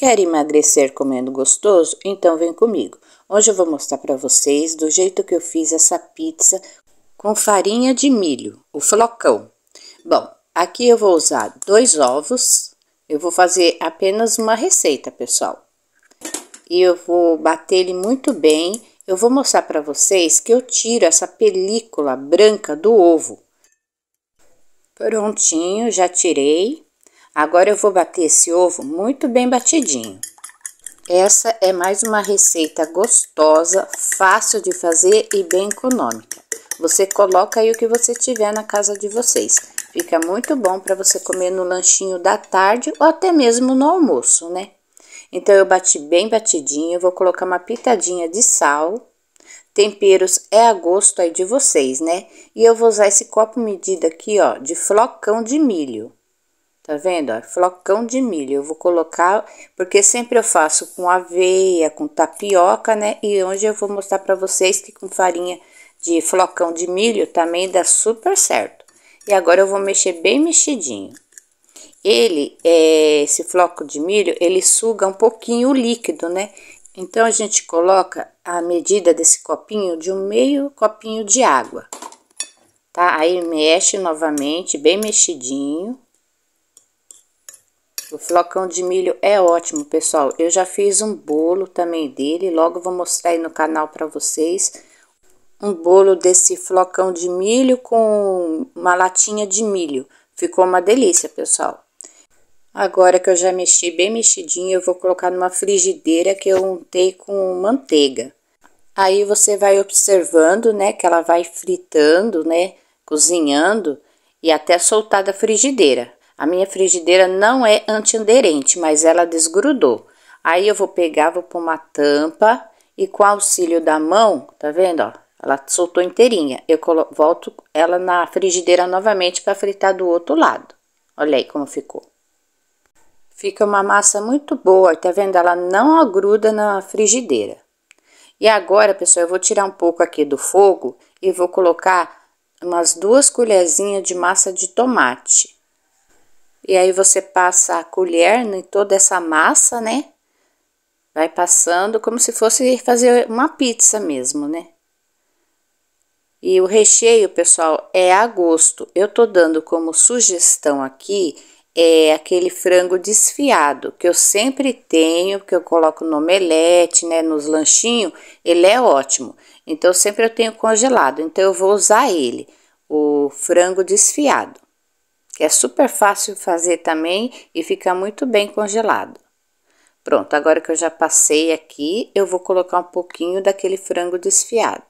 Quer emagrecer comendo gostoso? Então vem comigo. Hoje eu vou mostrar para vocês do jeito que eu fiz essa pizza com farinha de milho, o flocão. Bom, aqui eu vou usar dois ovos. Eu vou fazer apenas uma receita, pessoal. E eu vou bater ele muito bem. Eu vou mostrar para vocês que eu tiro essa película branca do ovo. Prontinho, já tirei. Agora eu vou bater esse ovo muito bem batidinho. Essa é mais uma receita gostosa, fácil de fazer e bem econômica. Você coloca aí o que você tiver na casa de vocês. Fica muito bom para você comer no lanchinho da tarde ou até mesmo no almoço, né? Então, eu bati bem batidinho, vou colocar uma pitadinha de sal. Temperos é a gosto aí de vocês, né? E eu vou usar esse copo medido aqui, ó, de flocão de milho. Tá vendo? Ó, flocão de milho. Eu vou colocar, porque sempre eu faço com aveia, com tapioca, né? E hoje eu vou mostrar pra vocês que com farinha de flocão de milho também dá super certo. E agora eu vou mexer bem mexidinho. Ele, é, esse floco de milho, ele suga um pouquinho o líquido, né? Então, a gente coloca a medida desse copinho de um meio copinho de água. Tá? Aí, mexe novamente, bem mexidinho. O flocão de milho é ótimo, pessoal. Eu já fiz um bolo também dele, logo vou mostrar aí no canal para vocês. Um bolo desse flocão de milho com uma latinha de milho. Ficou uma delícia, pessoal. Agora que eu já mexi bem mexidinho, eu vou colocar numa frigideira que eu untei com manteiga. Aí você vai observando, né, que ela vai fritando, né, cozinhando e até soltar da frigideira. A minha frigideira não é antiaderente, mas ela desgrudou. Aí eu vou pegar, vou pôr uma tampa e com auxílio da mão, tá vendo, ó? Ela soltou inteirinha. Eu volto ela na frigideira novamente para fritar do outro lado. Olha aí como ficou. Fica uma massa muito boa, tá vendo? Ela não agruda na frigideira. E agora, pessoal, eu vou tirar um pouco aqui do fogo e vou colocar umas duas colherzinhas de massa de tomate. E aí você passa a colher em né, toda essa massa, né? Vai passando como se fosse fazer uma pizza mesmo, né? E o recheio, pessoal, é a gosto. Eu tô dando como sugestão aqui é aquele frango desfiado, que eu sempre tenho, que eu coloco no omelete, né, nos lanchinhos, ele é ótimo. Então sempre eu tenho congelado, então eu vou usar ele, o frango desfiado que é super fácil fazer também e fica muito bem congelado. Pronto, agora que eu já passei aqui, eu vou colocar um pouquinho daquele frango desfiado.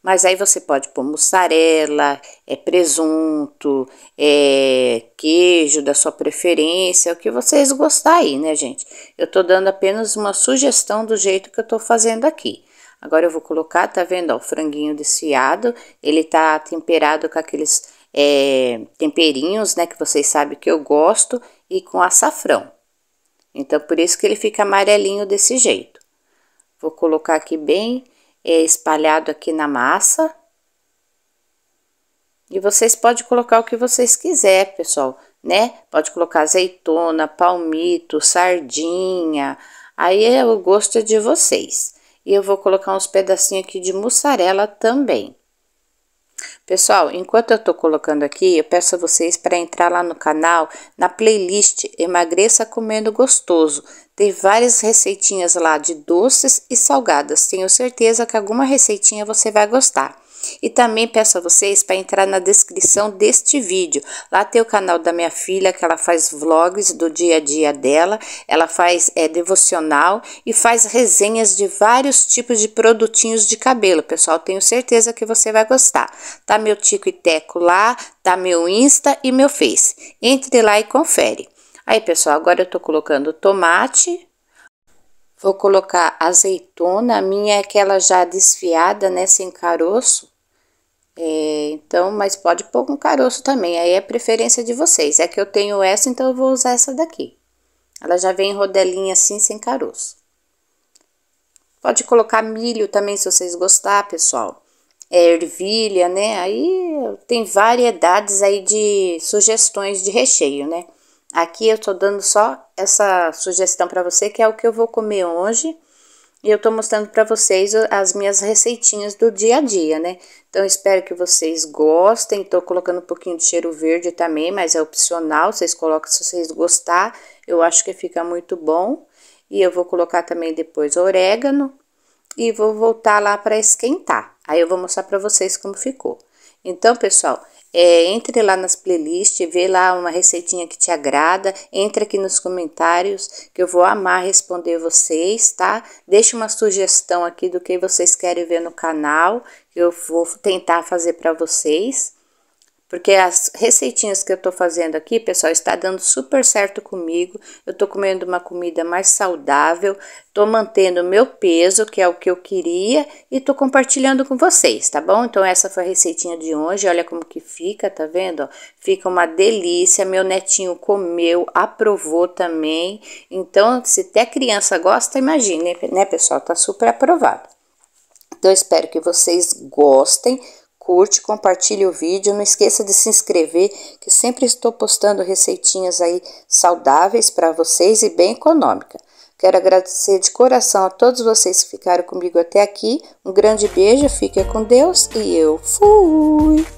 Mas aí você pode pôr mussarela, é, presunto, é, queijo da sua preferência, o que vocês gostarem, né, gente? Eu tô dando apenas uma sugestão do jeito que eu tô fazendo aqui. Agora eu vou colocar, tá vendo, ó, o franguinho desfiado, ele tá temperado com aqueles é, temperinhos, né, que vocês sabem que eu gosto, e com açafrão. Então, por isso que ele fica amarelinho desse jeito. Vou colocar aqui bem é, espalhado aqui na massa. E vocês podem colocar o que vocês quiser, pessoal, né? Pode colocar azeitona, palmito, sardinha, aí é o gosto de vocês. E eu vou colocar uns pedacinhos aqui de mussarela também. Pessoal, enquanto eu tô colocando aqui, eu peço a vocês para entrar lá no canal, na playlist Emagreça Comendo Gostoso. Tem várias receitinhas lá de doces e salgadas. Tenho certeza que alguma receitinha você vai gostar. E também peço a vocês para entrar na descrição deste vídeo. Lá tem o canal da minha filha, que ela faz vlogs do dia a dia dela, ela faz é, devocional e faz resenhas de vários tipos de produtinhos de cabelo. Pessoal, tenho certeza que você vai gostar. Tá meu Tico e Teco lá, tá meu Insta e meu Face. Entre lá e confere. Aí, pessoal, agora eu tô colocando tomate, Vou colocar azeitona, a minha é aquela já desfiada, né, sem caroço. É, então, mas pode pôr com caroço também, aí é preferência de vocês. É que eu tenho essa, então eu vou usar essa daqui. Ela já vem em rodelinha assim, sem caroço. Pode colocar milho também, se vocês gostar, pessoal. É, ervilha, né? Aí tem variedades aí de sugestões de recheio, né? Aqui eu tô dando só essa sugestão para você, que é o que eu vou comer hoje. E eu estou mostrando para vocês as minhas receitinhas do dia a dia, né? Então, espero que vocês gostem. Tô colocando um pouquinho de cheiro verde também, mas é opcional. Vocês colocam se vocês gostar. Eu acho que fica muito bom. E eu vou colocar também depois orégano. E vou voltar lá para esquentar. Aí eu vou mostrar para vocês como ficou. Então, pessoal, é, entre lá nas playlists, vê lá uma receitinha que te agrada, entre aqui nos comentários que eu vou amar responder vocês, tá? Deixa uma sugestão aqui do que vocês querem ver no canal, que eu vou tentar fazer para vocês. Porque as receitinhas que eu tô fazendo aqui, pessoal, está dando super certo comigo. Eu tô comendo uma comida mais saudável, tô mantendo o meu peso, que é o que eu queria, e tô compartilhando com vocês, tá bom? Então essa foi a receitinha de hoje, olha como que fica, tá vendo? Fica uma delícia, meu netinho comeu, aprovou também. Então, se até criança gosta, imagine, né, pessoal? Tá super aprovado. Então, espero que vocês gostem curte, compartilhe o vídeo, não esqueça de se inscrever, que sempre estou postando receitinhas aí saudáveis para vocês e bem econômica. Quero agradecer de coração a todos vocês que ficaram comigo até aqui. Um grande beijo, fique com Deus e eu fui!